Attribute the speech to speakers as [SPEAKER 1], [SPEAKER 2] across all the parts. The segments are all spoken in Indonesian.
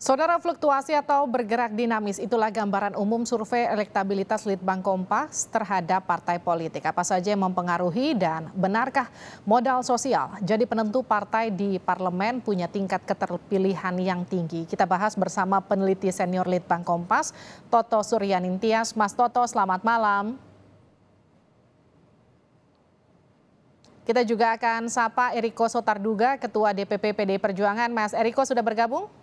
[SPEAKER 1] Saudara fluktuasi atau bergerak dinamis itulah gambaran umum survei elektabilitas Litbang Kompas terhadap partai politik. Apa saja yang mempengaruhi dan benarkah modal sosial jadi penentu partai di parlemen punya tingkat keterpilihan yang tinggi. Kita bahas bersama peneliti senior Litbang Kompas, Toto Suryanintias. Mas Toto, selamat malam. Kita juga akan sapa Eriko Sotarduga, Ketua DPP PD Perjuangan. Mas Eriko sudah bergabung?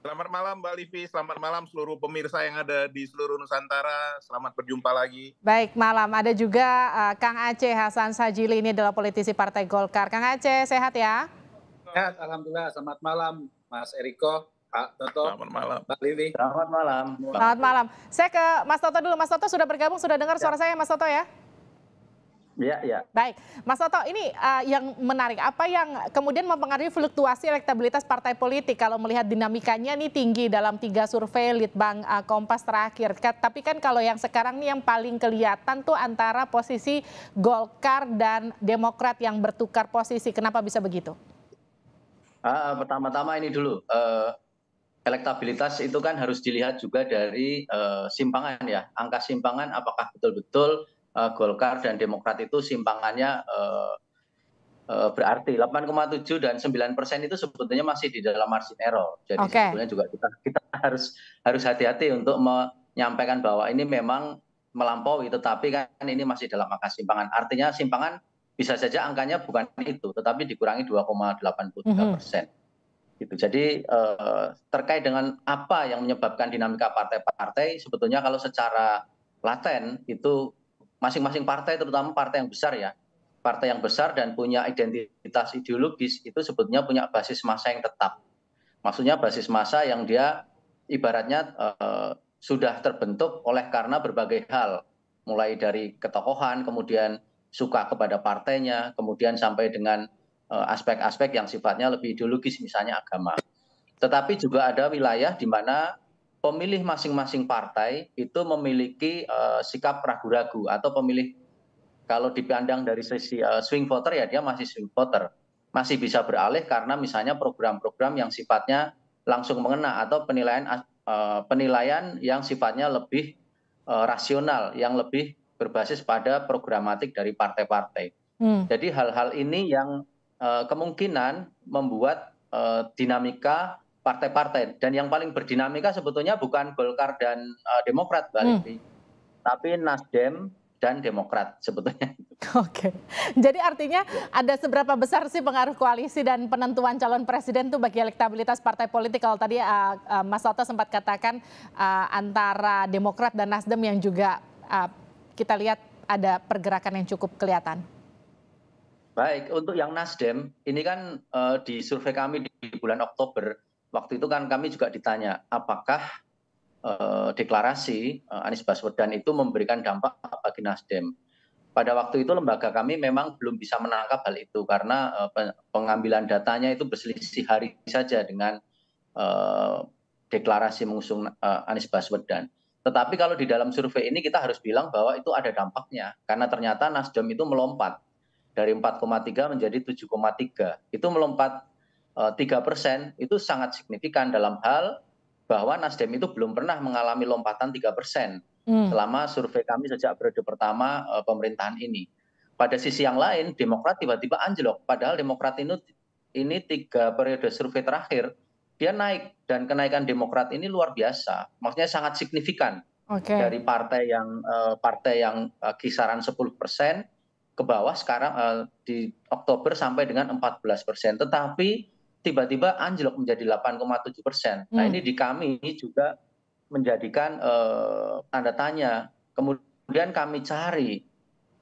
[SPEAKER 2] Selamat malam Mbak Livi, selamat malam seluruh pemirsa yang ada di seluruh Nusantara. Selamat
[SPEAKER 3] berjumpa lagi.
[SPEAKER 1] Baik, malam. Ada juga uh, Kang Aceh Hasan Sajili ini adalah politisi Partai Golkar. Kang Aceh, sehat ya?
[SPEAKER 3] Sehat, alhamdulillah. Selamat malam Mas Eriko,
[SPEAKER 4] Pak Toto. Selamat malam. Mbak Livi. Selamat malam. Selamat
[SPEAKER 1] malam. Saya ke Mas Toto dulu. Mas Toto sudah bergabung, sudah dengar ya. suara saya Mas Toto ya? Ya, ya. Baik, Mas Toto, ini uh, yang menarik. Apa yang kemudian mempengaruhi fluktuasi elektabilitas partai politik kalau melihat dinamikanya ini tinggi dalam tiga survei Litbang uh, Kompas terakhir. Kat, tapi kan kalau yang sekarang nih yang paling kelihatan tuh antara posisi Golkar dan Demokrat yang bertukar posisi. Kenapa bisa begitu?
[SPEAKER 4] Uh, pertama-tama ini dulu. Uh, elektabilitas itu kan harus dilihat juga dari uh, simpangan ya, angka simpangan apakah betul-betul uh, Golkar dan Demokrat itu simpangannya uh, uh, berarti 8,7 dan 9 persen itu sebetulnya masih di dalam margin error. Jadi okay. sebetulnya juga kita kita harus harus hati-hati untuk menyampaikan bahwa ini memang melampaui, tetapi kan ini masih dalam angka simpangan. Artinya simpangan bisa saja angkanya bukan itu, tetapi dikurangi 2,83 persen. Mm -hmm. Gitu. Jadi eh, terkait dengan apa yang menyebabkan dinamika partai-partai, sebetulnya kalau secara laten itu masing-masing partai terutama partai yang besar ya partai yang besar dan punya identitas ideologis itu sebetulnya punya basis massa yang tetap. Maksudnya basis massa yang dia ibaratnya eh, sudah terbentuk oleh karena berbagai hal, mulai dari ketokohan, kemudian suka kepada partainya, kemudian sampai dengan eh, aspek-aspek yang sifatnya lebih ideologis misalnya agama. Tetapi juga ada wilayah di mana pemilih masing-masing partai itu memiliki uh, sikap ragu-ragu atau pemilih kalau dipandang dari sisi uh, swing voter ya dia masih swing voter. Masih bisa beralih karena misalnya program-program yang sifatnya langsung mengena atau penilaian uh, penilaian yang sifatnya lebih uh, rasional, yang lebih berbasis pada programatik dari partai-partai. Hmm. Jadi hal-hal ini yang uh, kemungkinan membuat uh, dinamika partai-partai dan yang paling berdinamika sebetulnya bukan Golkar dan uh, Demokrat Mbak hmm. tapi Nasdem dan Demokrat sebetulnya. Oke,
[SPEAKER 1] jadi artinya ada seberapa besar sih pengaruh koalisi dan penentuan calon presiden tuh bagi elektabilitas partai politik? Kalau tadi eh, eh, Mas Soto sempat katakan uh, antara Demokrat dan Nasdem yang juga uh, kita lihat ada pergerakan yang cukup kelihatan. Baik,
[SPEAKER 4] untuk yang Nasdem ini kan uh, di survei kami di bulan Oktober waktu itu kan kami juga ditanya apakah eh, deklarasi eh, Anies Baswedan itu memberikan dampak bagi Nasdem. Pada waktu itu lembaga kami memang belum bisa menangkap hal itu karena eh, pengambilan datanya itu berselisih hari saja dengan deklarasi mengusung Anies Baswedan. Tetapi kalau di dalam survei ini kita harus bilang bahwa itu ada dampaknya karena ternyata Nasdem itu melompat dari 4,3 menjadi 7,3. Itu melompat Eh, tiga persen itu sangat signifikan dalam hal bahwa Nasdem itu belum pernah mengalami lompatan tiga persen hmm. selama survei kami sejak periode pertama eh, pemerintahan ini. Pada sisi yang lain, Demokrat tiba-tiba anjlok. Padahal Demokrat ini ini tiga periode survei terakhir dia naik dan kenaikan Demokrat ini luar biasa, maksudnya sangat signifikan okay. dari partai yang uh, partai yang uh, kisaran 10 persen ke bawah sekarang uh, di Oktober sampai dengan 14 persen. Tetapi tiba-tiba anjlok menjadi 8,7 persen. Nah, hmm. Nah ini di kami juga menjadikan eh, tanda tanya. Kemudian kami cari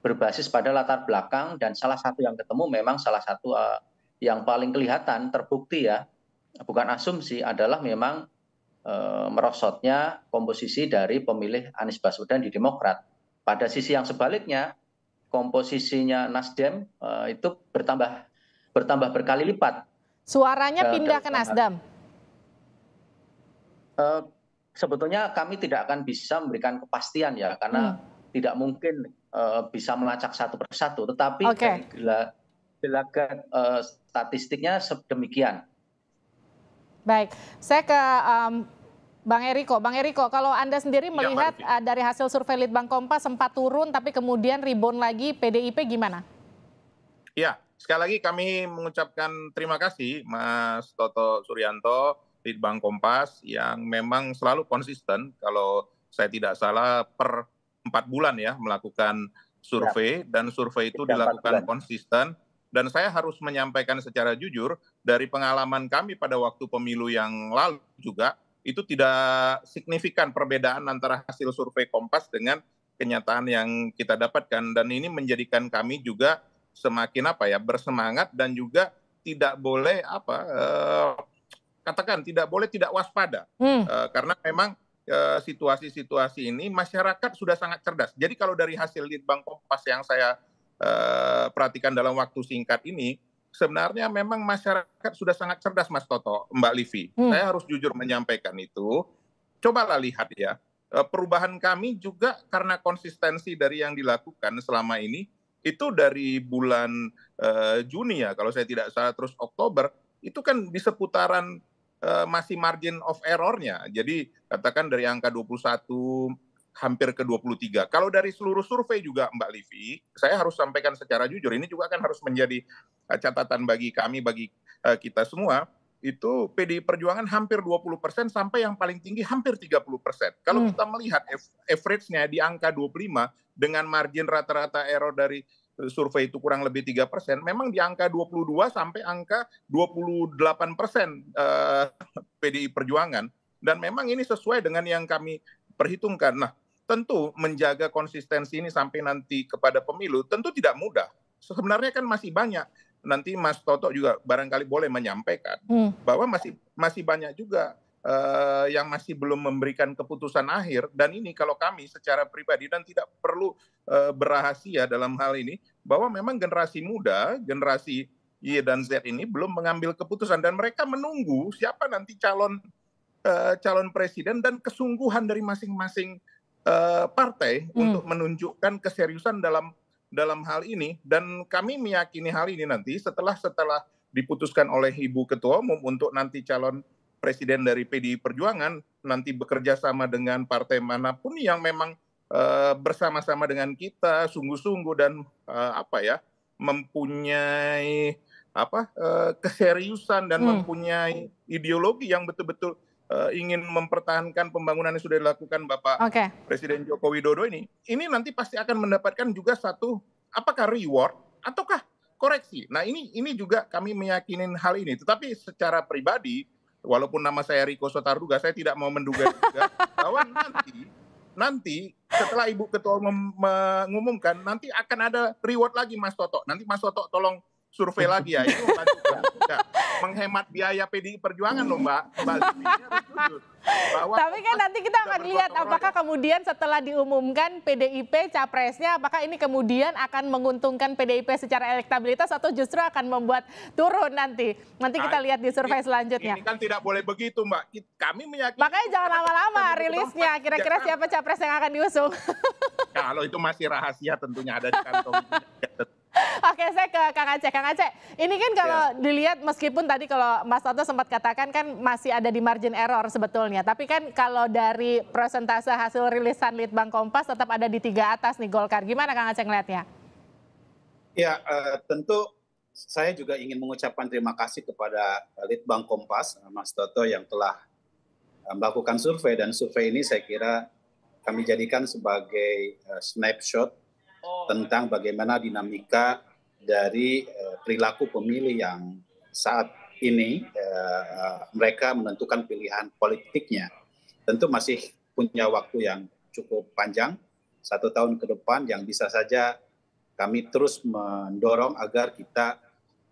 [SPEAKER 4] berbasis pada latar belakang dan salah satu yang ketemu memang salah satu uh, yang paling kelihatan terbukti ya bukan asumsi adalah memang e, merosotnya komposisi dari pemilih Anies Baswedan di Demokrat. Pada sisi yang sebaliknya komposisinya Nasdem e, itu bertambah bertambah berkali lipat
[SPEAKER 1] Suaranya eh, pindah ke Nasdem.
[SPEAKER 4] Uh, sebetulnya kami tidak akan bisa memberikan kepastian ya, karena hmm. tidak mungkin uh, bisa melacak satu persatu. Tetapi okay. dari gelagat uh, statistiknya sedemikian.
[SPEAKER 1] Baik, saya ke um, Bang Eriko. Bang Eriko, kalau Anda sendiri ya, melihat ya, uh, dari hasil survei Litbang Kompas sempat turun, tapi kemudian rebound lagi PDIP gimana?
[SPEAKER 2] Ya, Sekali lagi kami mengucapkan terima kasih Mas Toto Suryanto di Bank Kompas yang memang selalu konsisten kalau saya tidak salah per empat bulan ya melakukan survei ya. dan survei itu dilakukan konsisten dan saya harus menyampaikan secara jujur dari pengalaman kami pada waktu pemilu yang lalu juga itu tidak signifikan perbedaan antara hasil survei Kompas dengan kenyataan yang kita dapatkan dan ini menjadikan kami juga semakin apa ya bersemangat dan juga tidak boleh apa uh, katakan tidak boleh tidak waspada hmm. uh, karena memang eh, situasi-situasi uh, ini masyarakat sudah sangat cerdas. Jadi kalau dari hasil litbang kompas yang saya uh, perhatikan dalam waktu singkat ini sebenarnya memang masyarakat sudah sangat cerdas Mas Toto, Mbak Livi. Hmm. Saya harus jujur menyampaikan itu. Cobalah lihat ya perubahan kami juga karena konsistensi dari yang dilakukan selama ini itu dari bulan uh, Juni ya kalau saya tidak salah terus Oktober itu kan di seputaran uh, masih margin of errornya. Jadi katakan dari angka 21 hampir ke 23. Kalau dari seluruh survei juga Mbak Livi, saya harus sampaikan secara jujur ini juga kan harus menjadi eh, catatan bagi kami bagi uh, kita semua itu PDI Perjuangan hampir 20 persen sampai yang paling tinggi hampir 30 persen. Kalau hmm. kita melihat average-nya di angka 25 dengan margin rata-rata error dari eh, survei itu kurang lebih 3 persen, memang di angka 22 sampai angka 28 persen eh, PDI Perjuangan. Dan memang ini sesuai dengan yang kami perhitungkan. Nah, tentu menjaga konsistensi ini sampai nanti kepada pemilu tentu tidak mudah. Sebenarnya kan masih banyak nanti Mas Toto juga barangkali boleh menyampaikan hmm. bahwa masih masih banyak juga uh, yang masih belum memberikan keputusan akhir dan ini kalau kami secara pribadi dan tidak perlu uh, berahasia dalam hal ini bahwa memang generasi muda, generasi Y dan Z ini belum mengambil keputusan dan mereka menunggu siapa nanti calon uh, calon presiden dan kesungguhan dari masing-masing uh, partai hmm. untuk menunjukkan keseriusan dalam dalam hal ini dan kami meyakini hal ini nanti setelah setelah diputuskan oleh Ibu Ketua Umum untuk nanti calon presiden dari PDI Perjuangan nanti bekerja sama dengan partai manapun yang memang e, bersama-sama dengan kita sungguh-sungguh dan e, apa ya mempunyai apa e, keseriusan dan hmm. mempunyai ideologi yang betul-betul uh, ingin mempertahankan pembangunan yang sudah dilakukan Bapak okay. Presiden Joko Widodo ini, ini nanti pasti akan mendapatkan juga satu apakah reward ataukah koreksi. Nah ini ini juga kami meyakini hal ini. Tetapi secara pribadi, walaupun nama saya Riko Sotarduga, saya tidak mau menduga juga bahwa nanti nanti setelah Ibu Ketua mengumumkan nanti akan ada reward lagi Mas Toto. Nanti Mas Toto tolong survei lagi ya. Itu
[SPEAKER 1] ya. menghemat biaya PDI
[SPEAKER 2] Perjuangan loh Mbak. Mbak
[SPEAKER 1] Bahwa Tapi kan nanti kita akan lihat apakah kemudian setelah diumumkan PDIP capresnya apakah ini kemudian akan menguntungkan PDIP secara elektabilitas atau justru akan membuat turun nanti. Nanti kita nah, lihat di survei selanjutnya. Ini
[SPEAKER 2] kan tidak boleh begitu Mbak.
[SPEAKER 1] Kami meyakini. Makanya jangan kan lama-lama rilisnya. Kira-kira siapa capres yang akan diusung?
[SPEAKER 2] Kalau itu masih rahasia tentunya ada di kantong.
[SPEAKER 1] Oke, saya ke Kang Aceh. Kang Aceh, ini kan kalau ya. dilihat meskipun tadi kalau Mas Toto sempat katakan kan masih ada di margin error sebetulnya. Tapi kan kalau dari persentase hasil rilisan Litbang Kompas tetap ada di tiga atas nih Golkar. Gimana Kang Aceh ngeliatnya?
[SPEAKER 3] Ya, uh, tentu saya juga ingin mengucapkan terima kasih kepada eh, Litbang Kompas, eh, Mas Toto yang telah melakukan survei. Dan survei ini saya kira kami jadikan sebagai snapshot Oh, ya. tentang bagaimana dinamika dari eh, perilaku pemilih yang saat ini eh, mereka menentukan pilihan politiknya. Tentu masih punya waktu yang cukup panjang, satu tahun ke depan yang bisa saja kami terus mendorong agar kita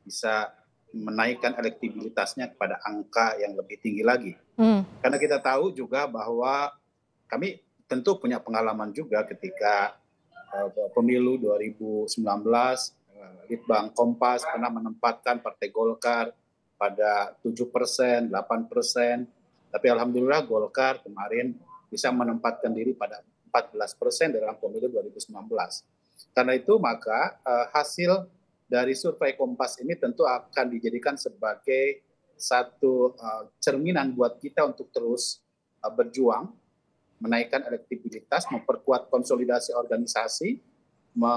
[SPEAKER 3] bisa menaikkan elektibilitasnya kepada angka yang lebih tinggi lagi. Hmm. Karena kita tahu juga bahwa kami tentu punya pengalaman juga ketika Eh, pemilu 2019 eh, Litbang Kompas pernah menempatkan Partai Golkar pada 7 persen, 8 persen. Tapi alhamdulillah Golkar kemarin bisa menempatkan diri pada 14 persen dalam pemilu 2019. Karena itu maka eh, hasil dari survei Kompas ini tentu akan dijadikan sebagai satu cerminan buat kita untuk terus berjuang menaikkan elektabilitas, memperkuat konsolidasi organisasi, me,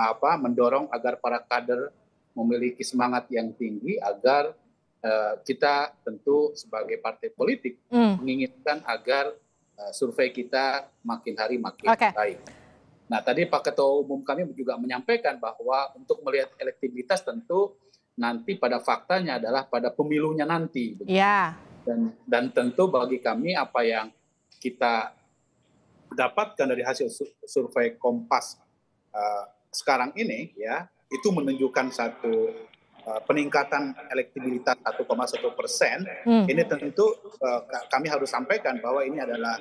[SPEAKER 3] apa, mendorong agar para kader memiliki semangat yang tinggi agar uh, kita tentu sebagai partai politik mm. menginginkan agar uh, survei kita makin hari makin okay. baik. Nah tadi Pak Ketua Umum kami juga menyampaikan bahwa untuk melihat elektabilitas tentu nanti pada faktanya adalah pada pemilunya nanti. Yeah. Dan, dan tentu bagi kami apa yang kita dapatkan dari hasil survei Kompas uh, sekarang ini ya itu menunjukkan satu uh, peningkatan elektibilitas 1,1 persen. Hmm. Ini tentu uh, kami harus sampaikan bahwa ini adalah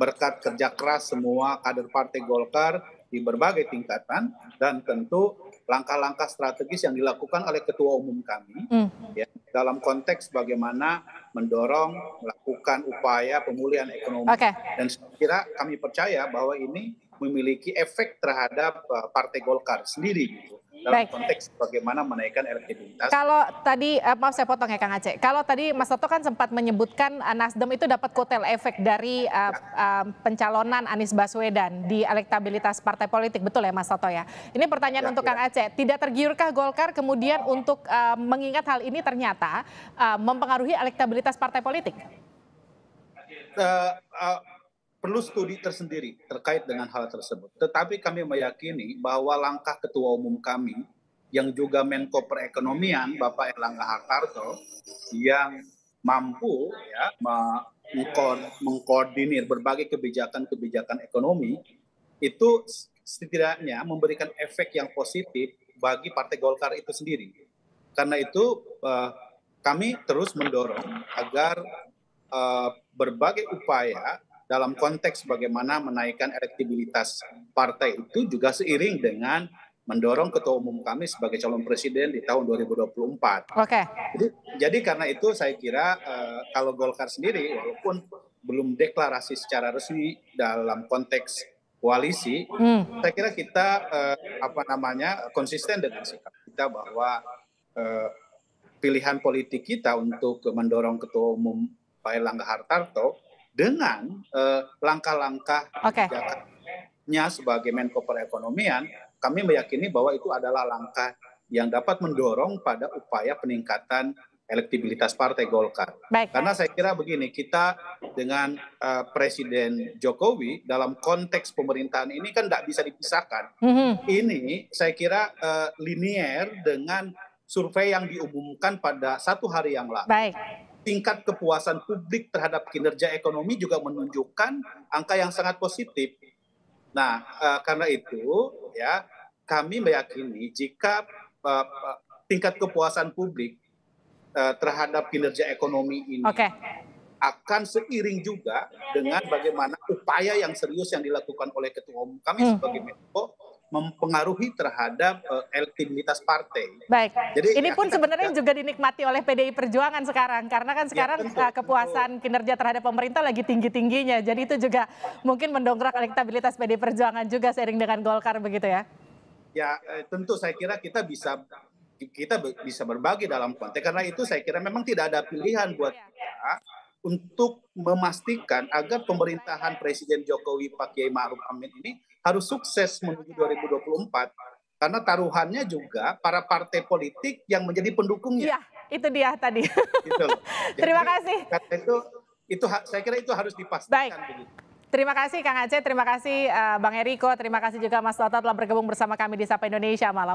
[SPEAKER 3] berkat kerja keras semua kader Partai Golkar di berbagai tingkatan dan tentu langkah-langkah strategis yang dilakukan oleh ketua umum kami hmm. ya, dalam konteks bagaimana mendorong melakukan upaya pemulihan ekonomi okay. dan saya kira kami percaya bahwa ini memiliki efek terhadap eh, partai Golkar sendiri gitu dalam Baik. konteks bagaimana menaikkan elektabilitas. Kalau
[SPEAKER 1] tadi eh, maaf saya potong ya Kang Aceh. Kalau tadi Mas Toto kan sempat menyebutkan eh, Nasdem itu dapat kotel efek dari eh, ya. eh, pencalonan Anies Baswedan di elektabilitas partai politik, betul ya Mas Toto ya? Ini pertanyaan ya, untuk ya. Kang Aceh. Tidak tergiurkah Golkar kemudian untuk eh, mengingat hal ini ternyata eh, mempengaruhi elektabilitas partai politik?
[SPEAKER 3] Uh, uh, perlu studi tersendiri terkait dengan hal tersebut. Tetapi kami meyakini bahwa langkah ketua umum kami yang juga Menko Perekonomian Bapak Erlangga Hartarto yang mampu ya mengkoordinir berbagai kebijakan-kebijakan ekonomi itu setidaknya memberikan efek yang positif bagi Partai Golkar itu sendiri. Karena itu eh, kami terus mendorong agar eh, berbagai upaya dalam konteks bagaimana menaikkan elektibilitas partai itu juga seiring dengan mendorong ketua umum kami sebagai calon presiden di tahun 2024. Oke.
[SPEAKER 1] Okay. Jadi,
[SPEAKER 3] jadi karena itu saya kira uh, kalau Golkar sendiri walaupun belum deklarasi secara resmi dalam konteks koalisi, hmm. saya kira kita uh, apa namanya konsisten dengan sikap kita bahwa uh, pilihan politik kita untuk mendorong ketua umum Pak Erlangga Hartarto dengan eh, langkah-langkah kebijakannya sebagai Menko Perekonomian, kami meyakini bahwa itu adalah langkah yang dapat mendorong pada upaya peningkatan elektibilitas partai Golkar.
[SPEAKER 4] Baik. Karena saya
[SPEAKER 3] kira begini, kita dengan uh, Presiden Jokowi dalam konteks pemerintahan ini kan tidak bisa dipisahkan. Mm -hmm. Ini saya kira uh, linier dengan survei yang diumumkan pada satu hari yang lalu. Baik tingkat kepuasan publik terhadap kinerja ekonomi juga menunjukkan angka yang sangat positif. Nah, uh, karena itu ya kami meyakini jika uh, tingkat kepuasan publik uh, terhadap kinerja ekonomi ini okay. akan seiring juga dengan bagaimana upaya yang serius yang dilakukan oleh ketua umum kami hmm. sebagai Menko mempengaruhi terhadap uh, elektabilitas partai.
[SPEAKER 1] Baik. Jadi ini pun sebenarnya kita... juga dinikmati oleh PDI Perjuangan sekarang karena kan ya, sekarang ya, tentu, eh, kepuasan tentu. kinerja terhadap pemerintah lagi tinggi-tingginya. Jadi itu juga mungkin mendongkrak elektabilitas PDI Perjuangan juga seiring dengan Golkar begitu ya.
[SPEAKER 3] Ya, eh, tentu saya kira kita bisa kita bisa berbagi dalam konteks karena itu saya kira memang tidak ada pilihan buat iya. kita untuk memastikan agar pemerintahan Presiden Jokowi Pak Kiai Ma'ruf Amin ini harus sukses menuju 2024 karena taruhannya juga para partai politik yang menjadi pendukungnya.
[SPEAKER 1] Iya, itu dia tadi.
[SPEAKER 3] Gitu Jadi, Terima kasih. Itu itu saya kira itu harus dipastikan. Baik.
[SPEAKER 1] Terima kasih Kang Aceh, terima kasih eh, Bang Eriko, terima kasih juga Mas Toto telah bergabung bersama kami di Sapa Indonesia malam.